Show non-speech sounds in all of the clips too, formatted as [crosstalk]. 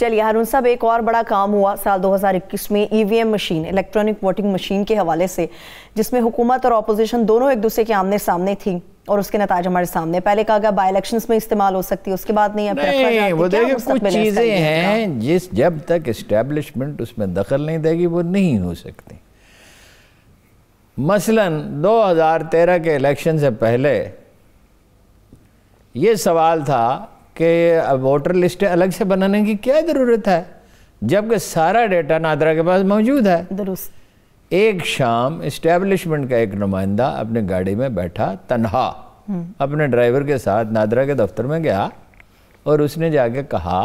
चलिए हरुण साहब एक और बड़ा काम हुआ साल 2021 में EVM machine electronic voting machine के हवाले से जिसमें हुकूमत और अपोजिशन दोनों एक दूसरे के आमने सामने थी और उसके नताज हमारे सामने पहले कहा गया बाई इलेक्शन में इस्तेमाल हो सकती है उसके बाद नहीं, नहीं वो देखिए कुछ चीज़ें हैं जिस जब तक इस्टेब्लिशमेंट उसमें दखल नहीं देगी वो नहीं हो सकती मसलन 2013 के इलेक्शन से पहले ये सवाल था कि वोटर लिस्ट अलग से बनाने की क्या ज़रूरत है जबकि सारा डेटा नादरा के पास मौजूद है एक शाम इस्टेब्लिशमेंट का एक नुमाइंदा अपने गाड़ी में बैठा तनहा हम्म। अपने ड्राइवर के साथ नादरा के दफ्तर में गया और उसने जाके कहा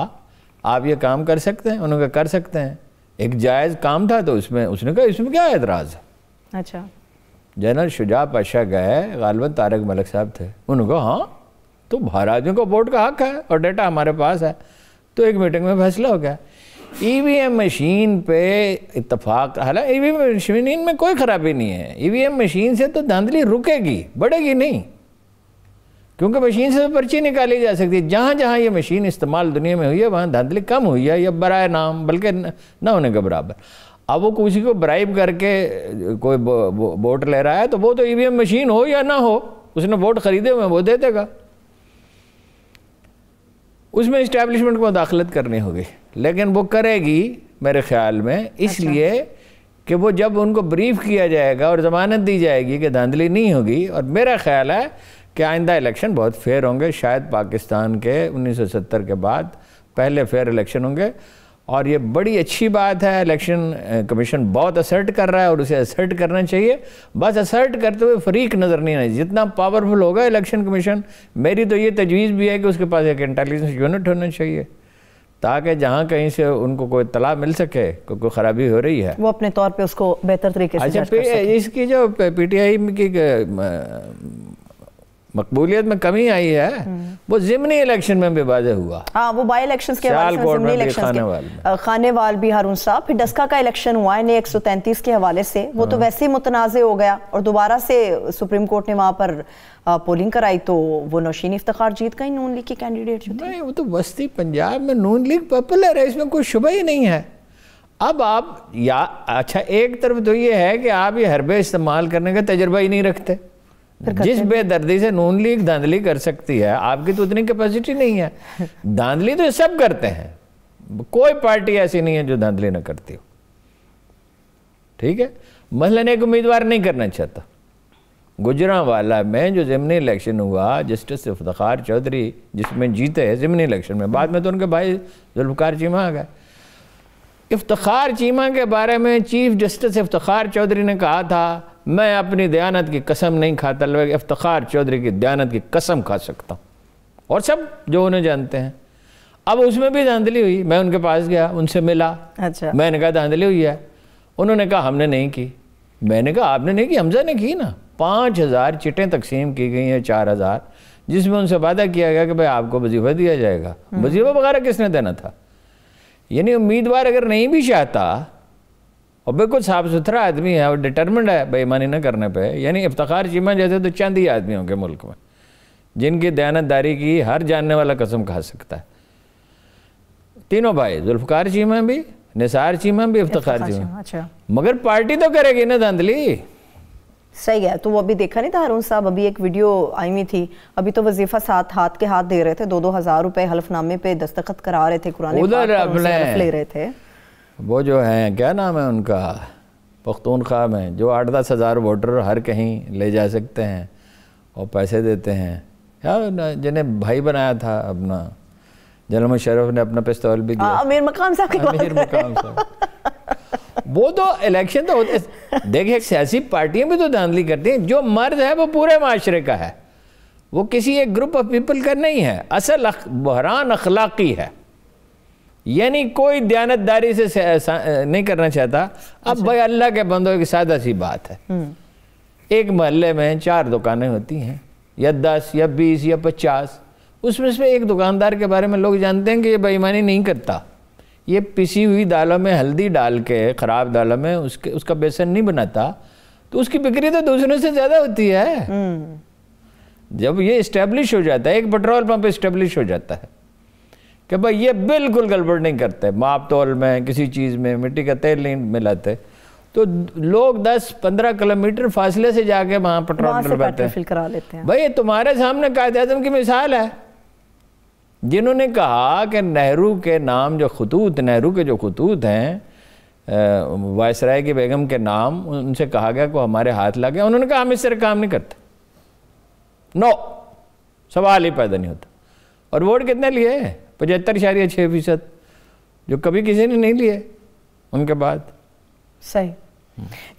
आप ये काम कर सकते हैं उन्होंने कर सकते हैं एक जायज़ काम था तो उसमें उसने कहा इसमें क्या एतराज़ है अच्छा जनरल शुजा पाशा गए गालबन तारक मलिक साहब थे उन्होंने कहा हाँ तो आदमी को वोट का हक है और डेटा हमारे पास है तो एक मीटिंग में फैसला हो गया एम मशीन पे इतफाक हालांकि एम मशीन में कोई ख़राबी नहीं है एम मशीन से तो धांधली रुकेगी बढ़ेगी नहीं क्योंकि मशीन से पर्ची निकाली जा सकती है जहाँ जहाँ ये मशीन इस्तेमाल दुनिया में हुई है वहाँ धांधली कम हुई है या बरए नाम बल्कि ना होने के बराबर अब वो किसी को ब्राइब करके कोई वोट ले रहा है तो वो तो एम मशीन हो या ना हो उसने वोट खरीदे हुए वो दे देगा उसमें इस्टेब्लिशमेंट को मुदाखलत करनी होगी लेकिन वो करेगी मेरे ख्याल में इसलिए अच्छा। कि वो जब उनको ब्रीफ किया जाएगा और ज़मानत दी जाएगी कि धांधली नहीं होगी और मेरा ख्याल है कि आइंदा इलेक्शन बहुत फेयर होंगे शायद पाकिस्तान के 1970 के बाद पहले फेयर इलेक्शन होंगे और ये बड़ी अच्छी बात है इलेक्शन कमीशन बहुत असर्ट कर रहा है और उसे असर्ट करना चाहिए बस असर्ट करते हुए फरीक नज़र नहीं आई जितना पावरफुल होगा इलेक्शन कमीशन मेरी तो ये तजवीज़ भी है कि उसके पास एक इंटेलिजेंस यूनिट होना चाहिए ताकि जहाँ कहीं से उनको कोई तला मिल सके को कोई ख़राबी हो रही है वो अपने तौर पे उसको बेहतर तरीके से अच्छा इसकी जो पीटीआई की मकबूलियत में कमी आई है हम्म। वो जिमनी इलेक्शन में भी वाजह हुआ हाँ वो बाई इलेक्शन के खाने वाल भी हारून साहब फिर डस्का का इलेक्शन हुआ है एक सौ तैंतीस के हवाले से वो तो हाँ। वैसे ही मुतनाज़ हो गया और दोबारा से सुप्रीम कोर्ट ने वहाँ पर पोलिंग कराई तो वो नौशीन इफ्तार जीत गई नून लीग की कैंडिडेट जो नहीं वो तो वस्ती पंजाब में नून लीग पॉपुलर है इसमें कोई शुबा ही नहीं है अब आप या अच्छा एक तरफ तो ये है कि आप ये हरबे इस्तेमाल करने का तजर्बा ही नहीं रखते जिस बेदर्दी से नून लीग धांधली कर सकती है आपकी तो उतनी कैपेसिटी नहीं है [laughs] धांधली तो सब करते हैं कोई पार्टी ऐसी नहीं है जो धांधली ना करती हो ठीक है मसलन एक उम्मीदवार नहीं करना चाहता गुजरावाला में जो ज़मनी इलेक्शन हुआ जस्टिस इफ्तार चौधरी जिसमें जीते ज़मनी इलेक्शन में बाद में तो उनके भाई जुल्फकार चीमा आ गए इफ्तार चीमा के बारे में चीफ जस्टिस इफ्तार चौधरी ने कहा था मैं अपनी दयानत की कसम नहीं खाता लवे इफ्तार चौधरी की दयानत की कसम खा सकता हूँ और सब जो उन्हें जानते हैं अब उसमें भी धांधली हुई मैं उनके पास गया उनसे मिला अच्छा मैंने कहा धांधली हुई है उन्होंने कहा हमने नहीं की मैंने कहा आपने नहीं की हमजा ने की ना पाँच हज़ार चिटें तकसीम की गई हैं चार हज़ार जिसमें उनसे वादा किया गया कि भाई आपको वजीफा दिया जाएगा हम्म। वजीफा वगैरह किसने देना था यानी उम्मीदवार अगर नहीं भी चाहता और बिल्कुल साफ सुथरा आदमी है और डिटर्मेंड है बेईमानी न करने पे यानी इफ्तार चीमा जैसे तो चंद ही आदमी होंगे मुल्क में जिनकी दयानतदारी की हर जानने वाला कसम खा सकता है तीनों भाई जुल्फकार चीमा भी निसार चीमा भी इफ्तार चीमा अच्छा मगर पार्टी तो करेगी ना धांधली सही है तो वो अभी देखा नहीं था हारून साहब अभी एक वीडियो आई हुई थी अभी तो वजीफा साथ हाथ के हाथ दे रहे थे दो दो हजार रुपए हल्फनामे पे दस्तखत करा रहे थे कुरान ले रहे थे वो जो हैं क्या नाम है उनका पख्तूनख्वा में जो आठ दस हज़ार वोटर हर कहीं ले जा सकते हैं और पैसे देते हैं क्या जिन्हें भाई बनाया था अपना जनरल मुशरफ ने अपना पिस्तौल भी दिया हाँ, अमीर मकाम साहब की मकाम वो तो इलेक्शन तो होते देखिए सियासी पार्टियां भी तो धांधली करती हैं जो मर्द है वो पूरे माशरे का है वो किसी एक ग्रुप ऑफ पीपल का नहीं है असल बहरान अखलाकी है यानी कोई दयानतदारी से, नहीं करना चाहता अब अच्छा। भाई अल्लाह के बंदो की सादा सी बात है हम्म। एक मोहल्ले में चार दुकानें होती हैं या दस या बीस या पचास उसमें से एक दुकानदार के बारे में लोग जानते हैं कि ये बेईमानी नहीं करता ये पिसी हुई दालों में हल्दी डाल के ख़राब दालों में उसके उसका बेसन नहीं बनाता तो उसकी बिक्री तो दूसरों से ज़्यादा होती है हम्म। जब ये इस्टेब्लिश हो जाता है एक पेट्रोल पंप इस्टेब्लिश हो जाता है कि भाई ये बिल्कुल गड़बड़ नहीं करते माप तोल में किसी चीज़ में मिट्टी का तेल नहीं मिलाते तो लोग 10-15 किलोमीटर फासले से जाके वहाँ पेट्रोल डलवाते हैं करा लेते हैं भाई तुम्हारे सामने कायद अजम की मिसाल है जिन्होंने कहा कि नेहरू के नाम जो खतूत नेहरू के जो खतूत हैं वायसराय की बेगम के नाम उनसे कहा गया को हमारे हाथ लगे उन्होंने कहा हम इस तरह काम नहीं करते नो सवाल ही पैदा नहीं होता और वोट कितने लिए पचहत्तर इशारिया छः फीसद जो कभी किसी ने नहीं लिए उनके बाद सही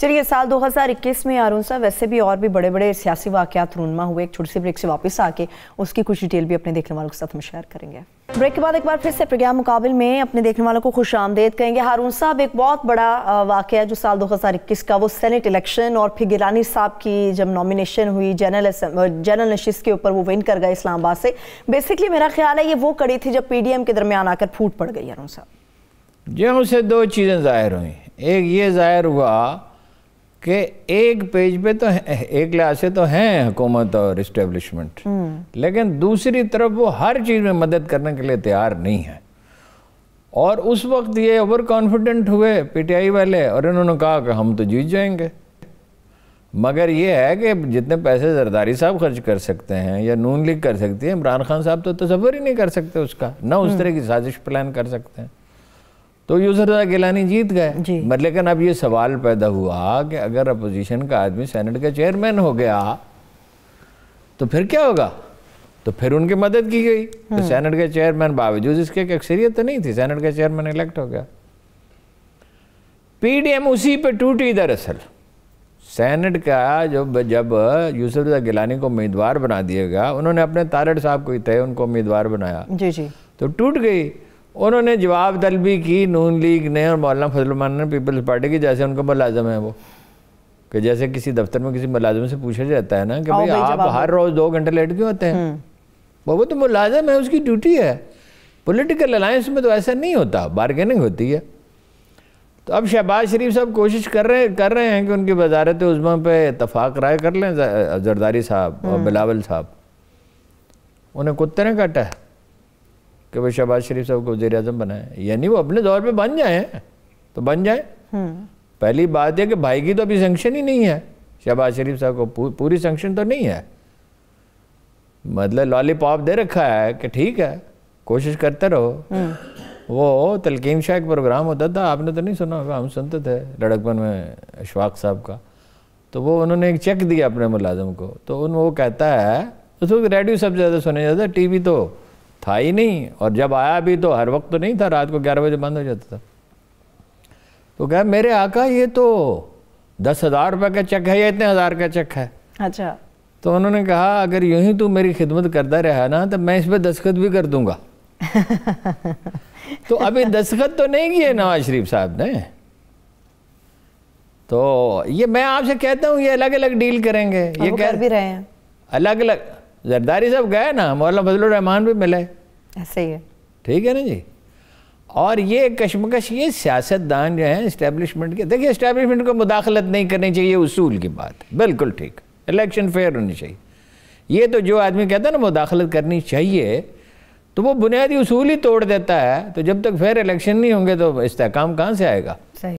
चलिए साल 2021 में अरुण साहब वैसे भी और भी बड़े बड़े सियासी वाकत रूनमा हुए एक छोटी सी ब्रेक से वापस आके उसकी कुछ डिटेल भी अपने देखने वालों के साथ हम शेयर करेंगे ब्रेक के बाद एक बार फिर से प्रज्ञा मुकाबल में अपने देखने वालों को खुश आमदेद कहेंगे हारून साहब एक बहुत बड़ा वाक़ जो साल 2021 का वो सेनेट इलेक्शन और फिर गिलानी साहब की जब नॉमिनेशन हुई जनरल जनरल नशीस के ऊपर वो विन कर गए इस्लामाबाद से बेसिकली मेरा ख्याल है ये वो कड़ी थी जब पी के दरमियान आकर फूट पड़ गई अरुण साहब जी उससे दो चीज़ें ज़ाहिर हुई एक ये ज़ाहिर हुआ कि एक पेज पे तो एक लिहाज से तो हैं हुकूमत और इस्टेब्लिशमेंट हम्म। लेकिन दूसरी तरफ वो हर चीज़ में मदद करने के लिए तैयार नहीं है और उस वक्त ये ओवर कॉन्फिडेंट हुए पीटीआई वाले और इन्होंने कहा कि हम तो जीत जाएंगे मगर ये है कि जितने पैसे जरदारी साहब खर्च कर सकते हैं या नून लीग कर सकती है इमरान खान साहब तो तस्वर ही नहीं कर सकते उसका ना उस हम्म। तरह की साजिश प्लान कर सकते हैं तो यूसुफरजा गिलानी जीत गए जी। लेकिन अब ये सवाल पैदा हुआ कि अगर अपोजिशन का आदमी सेनेट का चेयरमैन हो गया तो फिर क्या होगा तो फिर उनकी मदद की गई तो सेनेट हम्म। के चेयरमैन बावजूद इसके अक्सरियत तो नहीं थी सेनेट का चेयरमैन इलेक्ट हो गया पीडीएम उसी पे टूटी दरअसल सेनेट का जब जब यूसुफ गिलानी को उम्मीदवार बना दिया गया उन्होंने अपने तारड़ साहब को ही थे उनको उम्मीदवार बनाया जी जी तो टूट गई उन्होंने जवाब तलबी की नून लीग ने और मौलाना फजलमान ने पीपल्स पार्टी की जैसे उनका मुलाजम है वो कि जैसे किसी दफ्तर में किसी मुलाजम से पूछा जाता है ना कि भाई आप हर रोज़ दो घंटे लेट क्यों होते हैं वो हम्म। वो तो मुलाजम है उसकी ड्यूटी है पॉलिटिकल अलायंस में तो ऐसा नहीं होता बारगेनिंग होती है तो अब शहबाज शरीफ साहब कोशिश कर रहे कर रहे हैं कि उनकी वजारत उजमा पे इतफाक़ राय कर लें जरदारी साहब और हम्म। बिलावल साहब उन्हें कुत्ते ने काटा है कि वो शहबाज शरीफ साहब को वजीर अजम बनाए यानी वो अपने दौर में बन जाए तो बन जाए हम्म। पहली बात यह कि भाई की तो अभी सेंक्शन ही नहीं है शहबाज शरीफ साहब को पूरी सेंक्शन तो नहीं है मतलब लॉलीपॉप दे रखा है कि ठीक है कोशिश करते रहो हम्म। वो तलकीन शाह एक प्रोग्राम होता था आपने तो नहीं सुना होगा हम सुनते थे लड़कपन में अशफाक साहब का तो वो उन्होंने एक चेक दिया अपने मुलाजम को तो उन वो कहता है उस वक्त रेडियो सबसे ज़्यादा सुने जाता टी वी तो था ही नहीं और जब आया भी तो हर वक्त तो नहीं था रात को ग्यारह बजे बंद हो जाता था तो कह मेरे आका ये तो दस हज़ार रुपये का चेक है या इतने हज़ार का चेक है अच्छा तो उन्होंने कहा अगर यूं ही तू मेरी खिदमत करता रहा ना तो मैं इस पर दस्खत भी कर दूंगा तो अभी दस्खत तो नहीं किए नवाज शरीफ साहब ने तो ये मैं आपसे कहता हूँ ये अलग अलग डील करेंगे ये कर भी रहे हैं अलग अलग जरदारी सब गए ना फजल रहमान भी मिले ऐसे ही है ठीक है ना जी और ये कश्मकश ये सियासतदान जो है इस्टेब्लिशमेंट के देखिए इस्टेबलिशमेंट को मुदाखलत नहीं करनी चाहिए उसूल की बात बिल्कुल ठीक इलेक्शन फेयर होनी चाहिए ये तो जो आदमी कहता है ना मुदाखलत करनी चाहिए तो वो बुनियादी उसूल ही तोड़ देता है तो जब तक फेयर इलेक्शन नहीं होंगे तो इस्तेकाम कहाँ से आएगा सही